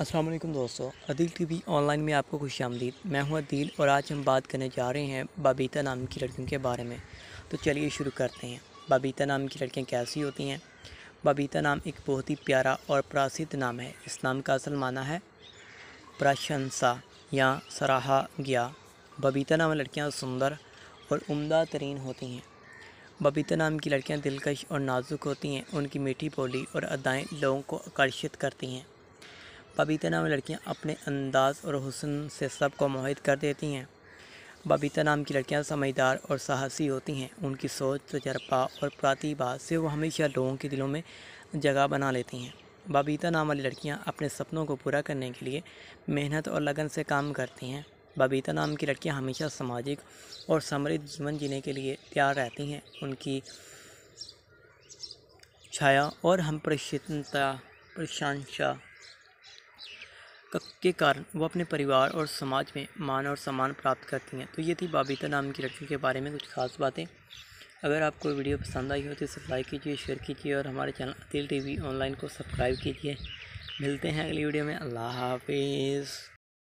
अस्सलाम वालेकुम दोस्तों अदील टीवी ऑनलाइन में आपको खुश आमदीद मैं हूं अदील और आज हम बात करने जा रहे हैं बबीता नाम की लड़कियों के बारे में तो चलिए शुरू करते हैं बबीता नाम की लड़कियां कैसी होती हैं बबीता नाम एक बहुत ही प्यारा और प्रसिद्ध नाम है इस नाम का असल माना है प्रशंसा या सराहा गया बबीता नाम लड़कियाँ सुंदर और उमदा तरीन होती हैं बबीता नाम की लड़कियाँ दिलकश और नाजुक होती हैं उनकी मीठी बोली और अदाएँ लोगों को आकर्षित करती हैं बबीता नाम लड़कियाँ अपने अंदाज और हुसन से सब को मोहित कर देती हैं बबीता नाम की लड़कियाँ समझदार और साहसी होती हैं उनकी सोच तजर्बा और प्रतिभा से वो हमेशा लोगों के दिलों में जगह बना लेती हैं बबीता नाम वाली लड़कियाँ अपने सपनों को पूरा करने के लिए मेहनत और लगन से काम करती हैं बबीता नाम की लड़कियाँ हमेशा सामाजिक और समृद्ध जीवन जीने के लिए तैयार रहती हैं उनकी छाया और हम प्रशंसा प्रशंसा के कारण वो अपने परिवार और समाज में मान और सम्मान प्राप्त करती हैं तो ये थी बाबीता नाम की लड़की के बारे में कुछ खास बातें अगर आपको वीडियो पसंद आई हो तो इसे लाइक कीजिए शेयर कीजिए और हमारे चैनल अतिल टीवी ऑनलाइन को सब्सक्राइब कीजिए मिलते हैं अगली वीडियो में अल्लाह हाफिज़